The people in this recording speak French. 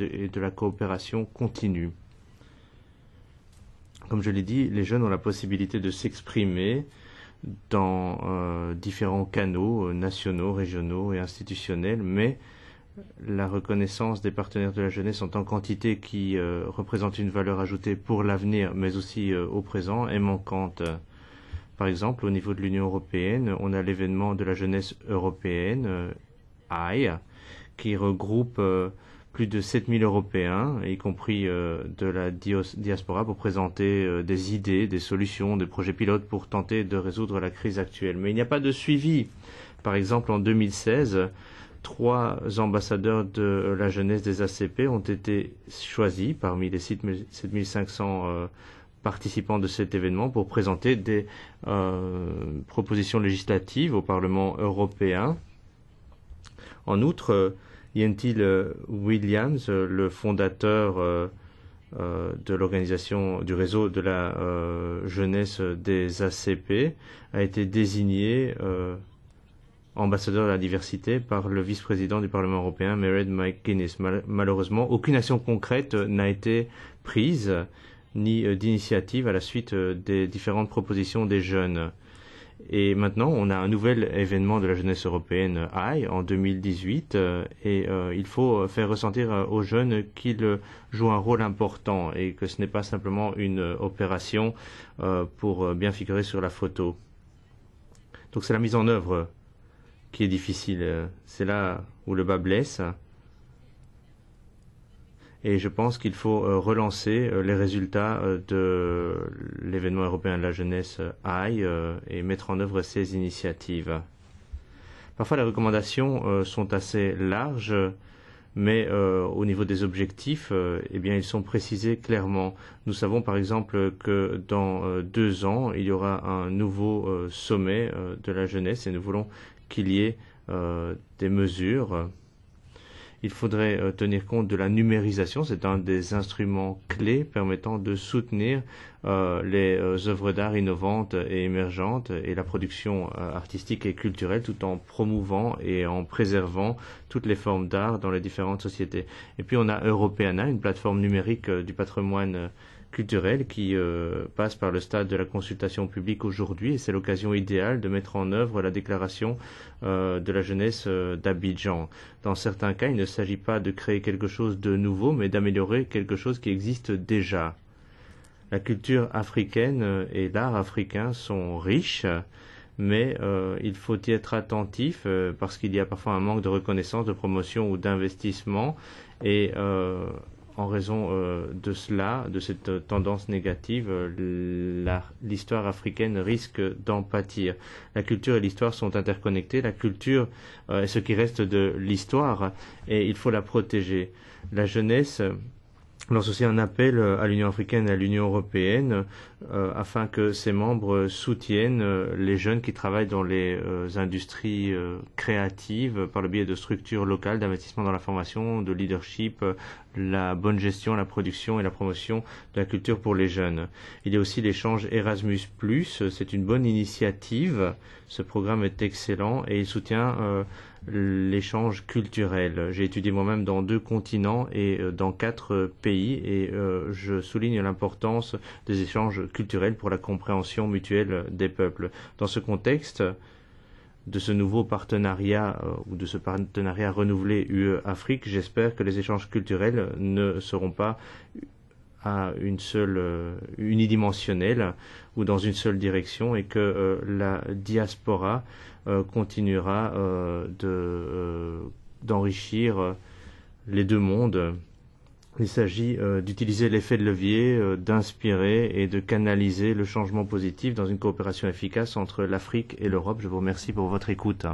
et de, la coopération continue. Comme je l'ai dit, les jeunes ont la possibilité de s'exprimer dans euh, différents canaux euh, nationaux, régionaux et institutionnels, mais la reconnaissance des partenaires de la jeunesse en tant qu'entité qui euh, représente une valeur ajoutée pour l'avenir, mais aussi au présent, est manquante. Par exemple, au niveau de l'Union européenne, on a l'événement de la jeunesse européenne, AI, qui regroupe plus de 7000 Européens, y compris euh, de la diaspora, pour présenter euh, des idées, des solutions, des projets pilotes pour tenter de résoudre la crise actuelle. Mais il n'y a pas de suivi. Par exemple, en 2016, trois ambassadeurs de la jeunesse des ACP ont été choisis parmi les 7500 euh, participants de cet événement pour présenter des propositions législatives au Parlement européen. En outre, Yentil euh, Williams, euh, le fondateur euh, de l'organisation du réseau de la jeunesse des ACP, a été désigné ambassadeur de la diversité par le vice-président du Parlement européen, Mered McGuinness. malheureusement, aucune action concrète n'a été prise ni d'initiative à la suite des différentes propositions des jeunes. Et maintenant, on a un nouvel événement de la jeunesse européenne, AI, en 2018, euh, et euh, il faut euh, faire ressentir aux jeunes qu'ils jouent un rôle important et que ce n'est pas simplement une opération pour bien figurer sur la photo. Donc c'est la mise en œuvre qui est difficile. C'est là où le bas blesse. Et je pense qu'il faut euh, relancer euh, les résultats euh, de l'événement européen de la jeunesse AI et mettre en œuvre ces initiatives. Parfois, les recommandations sont assez larges mais au niveau des objectifs, eh bien, ils sont précisés clairement. Nous savons par exemple que dans deux ans, il y aura un nouveau sommet de la jeunesse et nous voulons qu'il y ait des mesures. Il faudrait euh, tenir compte de la numérisation, c'est un des instruments clés permettant de soutenir euh, les euh, œuvres d'art innovantes et émergentes et la production artistique et culturelle tout en promouvant et en préservant toutes les formes d'art dans les différentes sociétés. Et puis on a Europeana, une plateforme numérique du patrimoine culturelle qui euh, passe par le stade de la consultation publique aujourd'hui et c'est l'occasion idéale de mettre en œuvre la déclaration euh, de la jeunesse euh, d'Abidjan. Dans certains cas, il ne s'agit pas de créer quelque chose de nouveau, mais d'améliorer quelque chose qui existe déjà. La culture africaine et l'art africain sont riches, mais il faut y être attentif parce qu'il y a parfois un manque de reconnaissance, de promotion ou d'investissement et en raison euh, de cela, de cette euh, tendance négative, euh, l'histoire africaine risque d'en pâtir. La culture et l'histoire sont interconnectées. La culture est ce qui reste de l'histoire et il faut la protéger. La jeunesse lance aussi un appel à l'Union africaine et à l'Union européenne afin que ses membres soutiennent les jeunes qui travaillent dans les industries créatives par le biais de structures locales, d'investissement dans la formation, de leadership, la bonne gestion, la production et la promotion de la culture pour les jeunes. Il y a aussi l'échange Erasmus ⁇ c'est une bonne initiative, ce programme est excellent et il soutient euh, l'échange culturel. J'ai étudié moi-même dans deux continents et euh, dans quatre euh, pays et je souligne l'importance des échanges culturels pour la compréhension mutuelle des peuples. Dans ce contexte, de ce nouveau partenariat euh, ou de ce partenariat renouvelé UE-Afrique, j'espère que les échanges culturels ne seront pas à une seule euh, unidimensionnelle ou dans une seule direction et que euh, la diaspora continuera d'enrichir les deux mondes il s'agit euh, d'utiliser l'effet de levier, euh, d'inspirer et de canaliser le changement positif dans une coopération efficace entre l'Afrique et l'Europe. Je vous remercie pour votre écoute.